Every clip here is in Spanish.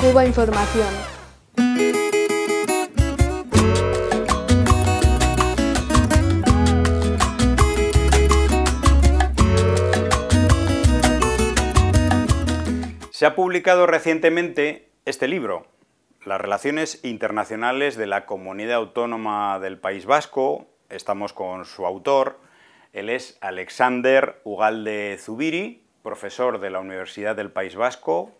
Cuba Información. Se ha publicado recientemente este libro, Las relaciones internacionales de la comunidad autónoma del País Vasco. Estamos con su autor. Él es Alexander Ugalde Zubiri, profesor de la Universidad del País Vasco,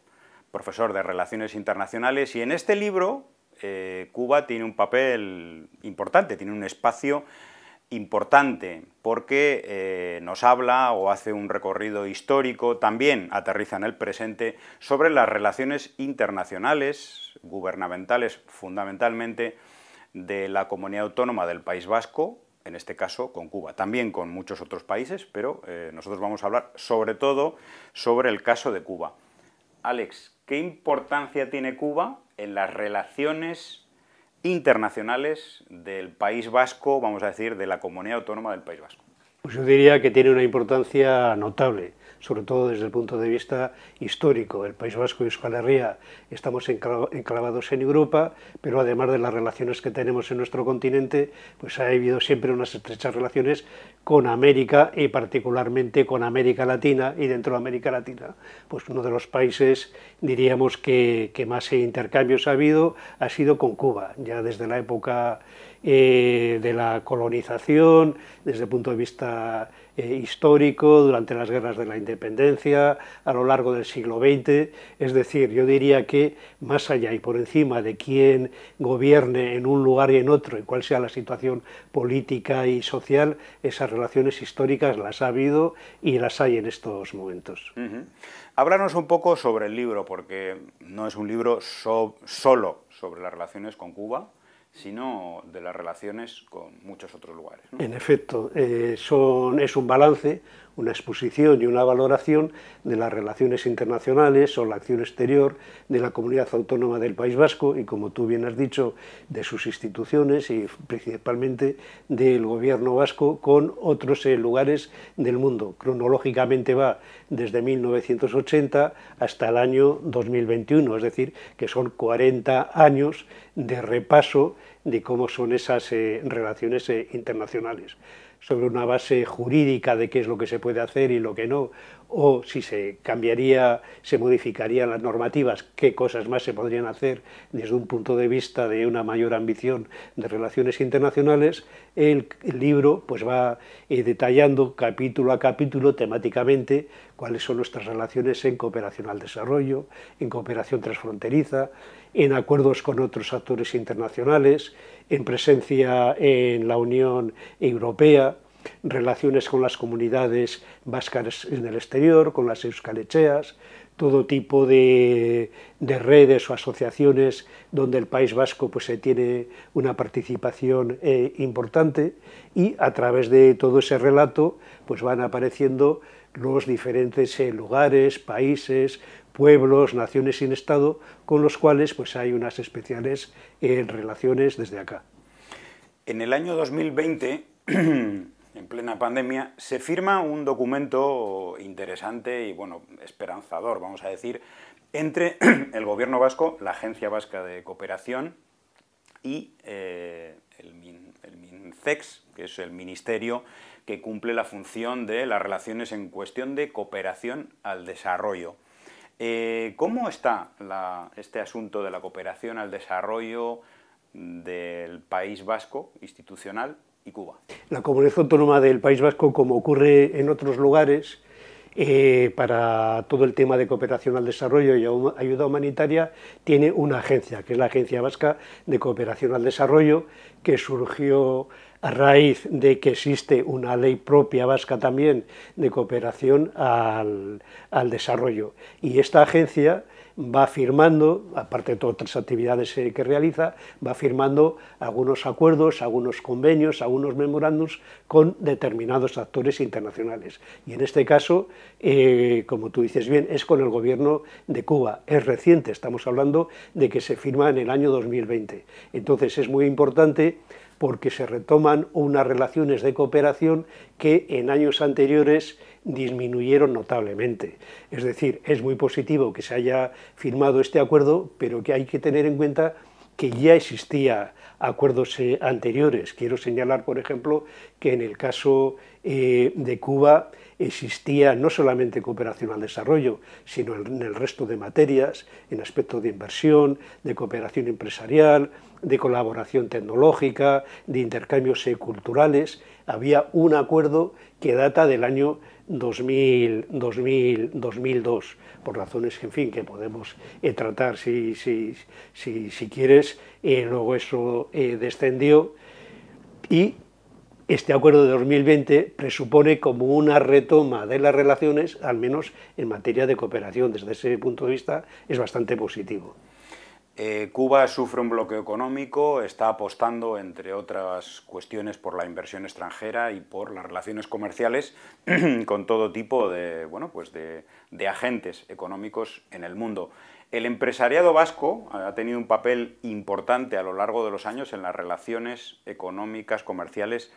profesor de Relaciones Internacionales, y en este libro eh, Cuba tiene un papel importante, tiene un espacio importante, porque eh, nos habla o hace un recorrido histórico, también aterriza en el presente, sobre las relaciones internacionales, gubernamentales fundamentalmente, de la comunidad autónoma del País Vasco, en este caso con Cuba, también con muchos otros países, pero eh, nosotros vamos a hablar sobre todo sobre el caso de Cuba. Alex, ¿Qué importancia tiene Cuba en las relaciones internacionales del País Vasco, vamos a decir, de la comunidad autónoma del País Vasco? Pues yo diría que tiene una importancia notable, sobre todo desde el punto de vista histórico. El País Vasco y Euskal Herria estamos enclavados en Europa, pero además de las relaciones que tenemos en nuestro continente, pues ha habido siempre unas estrechas relaciones con América y particularmente con América Latina y dentro de América Latina. Pues uno de los países, diríamos, que, que más intercambios ha habido ha sido con Cuba, ya desde la época eh, de la colonización, desde el punto de vista eh, histórico, durante las guerras de la independencia, a lo largo del siglo XX. Es decir, yo diría que más allá y por encima de quién gobierne en un lugar y en otro, y cuál sea la situación política y social, esas relaciones históricas las ha habido y las hay en estos momentos. Háblanos un poco sobre el libro, porque no es un libro solo sobre las relaciones con Cuba, sino de las relaciones con muchos otros lugares. En efecto, eh, son, es un balance, una exposición y una valoración de las relaciones internacionales o la acción exterior de la comunidad autónoma del País Vasco y, como tú bien has dicho, de sus instituciones y principalmente del gobierno vasco con otros eh, lugares del mundo. Cronológicamente va desde 1980 hasta el año 2021, es decir, que son 40 años de repaso de cómo son esas eh, relaciones eh, internacionales sobre una base jurídica de qué es lo que se puede hacer y lo que no, o si se cambiaría, se modificarían las normativas, qué cosas más se podrían hacer desde un punto de vista de una mayor ambición de relaciones internacionales, el, libro pues va eh, detallando capítulo a capítulo temáticamente cuáles son nuestras relaciones en cooperación al desarrollo, en cooperación transfronteriza, en acuerdos con otros actores internacionales, en presencia en la Unión Europea, relaciones con las comunidades vascas en el exterior, con las euskalecheas, todo tipo de, redes o asociaciones donde el País Vasco pues, se tiene una participación eh, importante y a través de todo ese relato pues, van apareciendo los diferentes eh, lugares, países, pueblos, naciones sin Estado, con los cuales pues, hay unas especiales eh, relaciones desde acá. En el año 2020, en plena pandemia, se firma un documento interesante y bueno, esperanzador, vamos a decir, entre el gobierno vasco, la Agencia Vasca de Cooperación y eh, CEX, que es el ministerio que cumple la función de las relaciones en cuestión de cooperación al desarrollo. Eh, ¿Cómo está este asunto de la cooperación al desarrollo del País Vasco institucional y Cuba? La comunidad autónoma del País Vasco, como ocurre en otros lugares, eh, para todo el tema de cooperación al desarrollo y ayuda humanitaria, tiene una agencia, que es la Agencia Vasca de Cooperación al Desarrollo, que surgió a raíz de que existe una ley propia vasca también de cooperación al, desarrollo. Y esta agencia va firmando, aparte de todas las actividades eh, que realiza, va firmando algunos acuerdos, algunos convenios, algunos memorándums con determinados actores internacionales. Y en este caso, eh, como tú dices bien, es con el gobierno de Cuba. Es reciente, estamos hablando de que se firma en el año 2020. Entonces es muy importante porque se retoman unas relaciones de cooperación que en años anteriores disminuyeron notablemente. Es decir, es muy positivo que se haya firmado este acuerdo, pero que hay que tener en cuenta que ya existía acuerdos eh, anteriores. Quiero señalar, por ejemplo, que en el caso eh, de Cuba existía no solamente cooperación al desarrollo, sino en el resto de materias, en aspectos de inversión, de cooperación empresarial, de colaboración tecnológica, de intercambios culturales. Había un acuerdo que data del año 2000, 2000, 2002, por razones que, en fin, que podemos eh, tratar si, si, si, si quieres. Eh, luego eso descendió y este acuerdo de 2020 presupone como una retoma de las relaciones, al menos en materia de cooperación. Desde ese punto de vista es bastante positivo. Eh, Cuba sufre un bloqueo económico, está apostando, entre otras cuestiones, por la inversión extranjera y por las relaciones comerciales con todo tipo de, pues de agentes económicos en el mundo. El empresariado vasco ha tenido un papel importante a lo largo de los años en las relaciones económicas, comerciales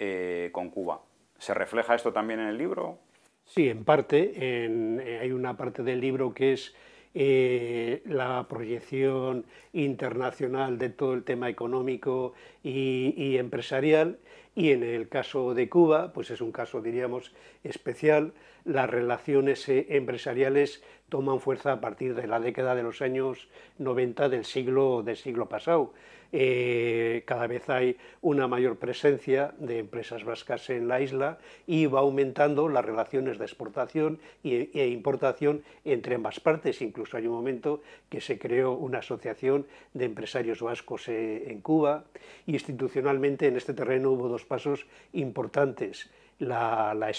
eh, con Cuba. ¿Se refleja esto también en el libro? Sí, en parte. Eh, hay una parte del libro que es eh, la proyección internacional de todo el tema económico y empresarial y en el caso de Cuba, pues es un caso, diríamos, especial. Las relaciones eh, empresariales toman fuerza a partir de la década de los años 90 del siglo, del siglo pasado. Eh, cada vez hay una mayor presencia de empresas vascas en la isla y va aumentando las relaciones de exportación e, e importación entre ambas partes. Incluso hay un momento que se creó una asociación de empresarios vascos eh, en Cuba. Institucionalmente en este terreno hubo dos pasos importantes. La, la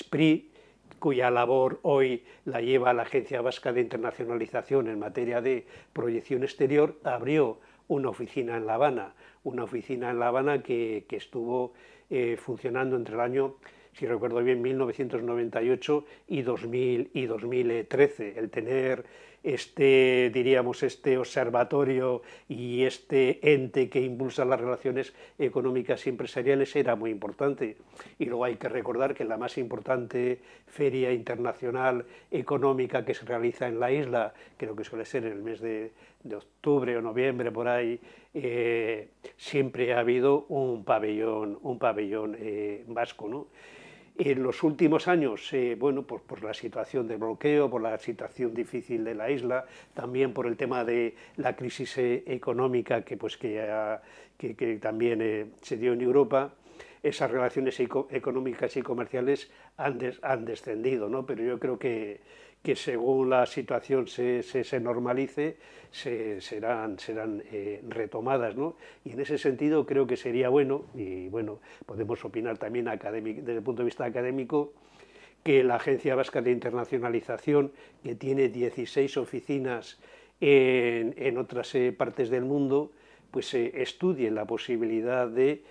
cuya labor hoy la lleva la Agencia Vasca de Internacionalización en materia de proyección exterior, abrió una oficina en La Habana, una oficina en La Habana que, estuvo eh, funcionando entre el año, si recuerdo bien, 1998 y, 2000, y 2013. El tener este, diríamos, este observatorio y este ente que impulsa las relaciones económicas y empresariales era muy importante. Y luego hay que recordar que la más importante feria internacional económica que se realiza en la isla, creo que suele ser en el mes de, octubre o noviembre, por ahí, eh, siempre ha habido un pabellón, un pabellón eh, vasco. ¿no? En los últimos años, eh, bueno, pues por la situación de bloqueo, por la situación difícil de la isla, también por el tema de la crisis eh, económica que, pues, que, también eh, se dio en Europa, esas relaciones económicas y comerciales han, han descendido, ¿no? Pero yo creo que que según la situación se, normalice, se, serán, serán eh, retomadas. Y en ese sentido creo que sería bueno, y bueno, podemos opinar también desde el punto de vista académico, que la Agencia Vasca de Internacionalización, que tiene 16 oficinas en, otras eh, partes del mundo, pues se eh, estudie la posibilidad de,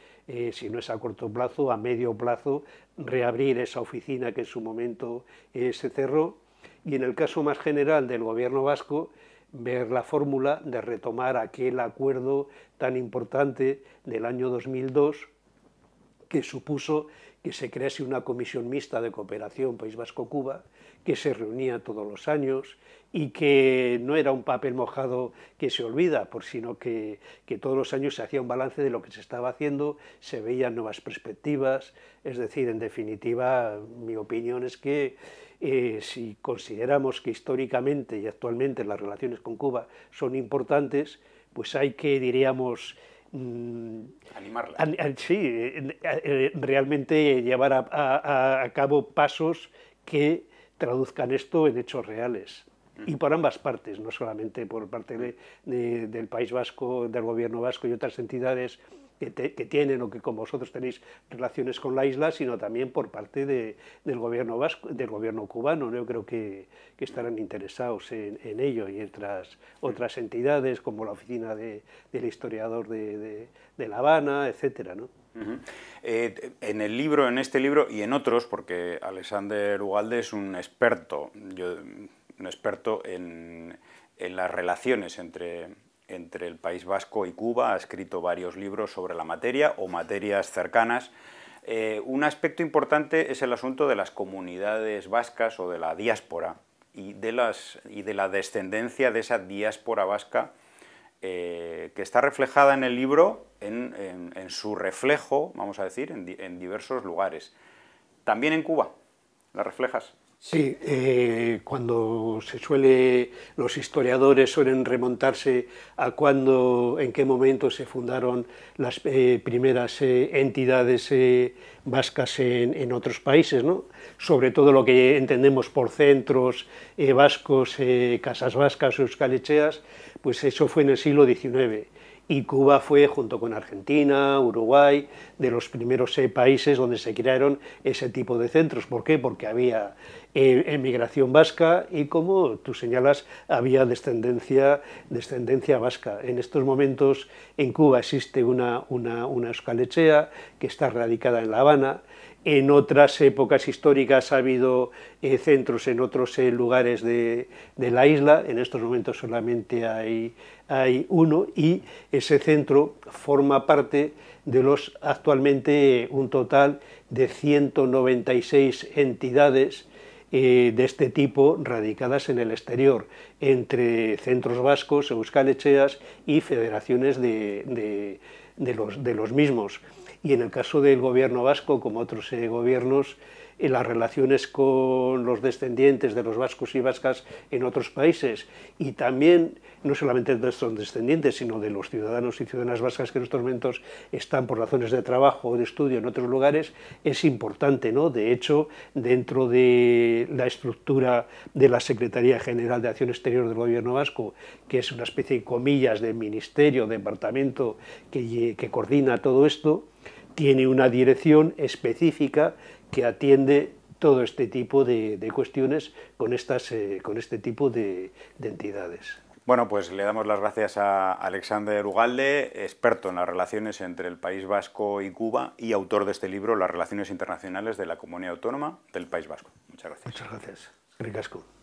si no es a corto plazo, a medio plazo, reabrir esa oficina que en su momento se cerró y en el caso más general del gobierno vasco, ver la fórmula de retomar aquel acuerdo tan importante del año 2002 que supuso que se crease una comisión mixta de cooperación País Vasco-Cuba, que se reunía todos los años y que no era un papel mojado que se olvida, por, sino que, todos los años se hacía un balance de lo que se estaba haciendo, se veían nuevas perspectivas, es decir, en definitiva, mi opinión es que eh, si consideramos que históricamente y actualmente las relaciones con Cuba son importantes, pues hay que, diríamos, Mm, Animarla. sí, eh, eh, realmente llevar a, cabo pasos que traduzcan esto en hechos reales. Y por ambas partes, no solamente por parte de, del País Vasco, del Gobierno Vasco y otras entidades que, tienen o que con vosotros tenéis relaciones con la isla, sino también por parte de, del, gobierno vasco, del gobierno cubano. Yo creo que, estarán interesados en, en, ello y otras, otras entidades como la oficina del historiador de, La Habana, etc. Eh, en el libro, en este libro y en otros, porque Alexander Ugalde es un experto, yo, un experto en, en las relaciones entre, entre el País Vasco y Cuba, ha escrito varios libros sobre la materia o materias cercanas. Eh, un aspecto importante es el asunto de las comunidades vascas o de la diáspora y de, la descendencia de esa diáspora vasca eh, que está reflejada en el libro en, su reflejo, vamos a decir, en, en diversos lugares. También en Cuba. ¿La reflejas? Sí, eh, cuando se suele, los historiadores suelen remontarse a cuándo, en qué momento se fundaron las eh, primeras eh, entidades vascas en, otros países, ¿no? sobre todo lo que entendemos por centros vascos, casas vascas, euskalecheas, pues eso fue en el siglo XIX y Cuba fue, junto con Argentina, Uruguay, de los primeros países donde se crearon ese tipo de centros. ¿Por qué? Porque había emigración vasca y como tú señalas había descendencia, descendencia vasca. En estos momentos en Cuba existe una, una, una escalechea que está radicada en La Habana, en otras épocas históricas ha habido eh, centros en otros eh, lugares de, la isla, en estos momentos solamente hay, hay, uno y ese centro forma parte de los actualmente eh, un total de 196 entidades eh, de este tipo radicadas en el exterior, entre centros vascos, euskalecheas y federaciones de, los, mismos. Y en el caso del gobierno vasco, como otros eh, gobiernos, en las relaciones con los descendientes de los vascos y vascas en otros países y también no solamente de nuestros descendientes, sino de los ciudadanos y ciudadanas vascas que en estos momentos están por razones de trabajo o de estudio en otros lugares, es importante. ¿no? De hecho, dentro de la estructura de la Secretaría General de Acción Exterior del Gobierno vasco, que es una especie de comillas de ministerio, departamento que coordina todo esto, tiene una dirección específica que atiende todo este tipo de, cuestiones con, estas, eh, con este tipo de, de entidades. Bueno, pues le damos las gracias a Alexander Ugalde, experto en las relaciones entre el País Vasco y Cuba y autor de este libro, Las relaciones internacionales de la Comunidad Autónoma del País Vasco. Muchas gracias. Muchas gracias. Ricasco.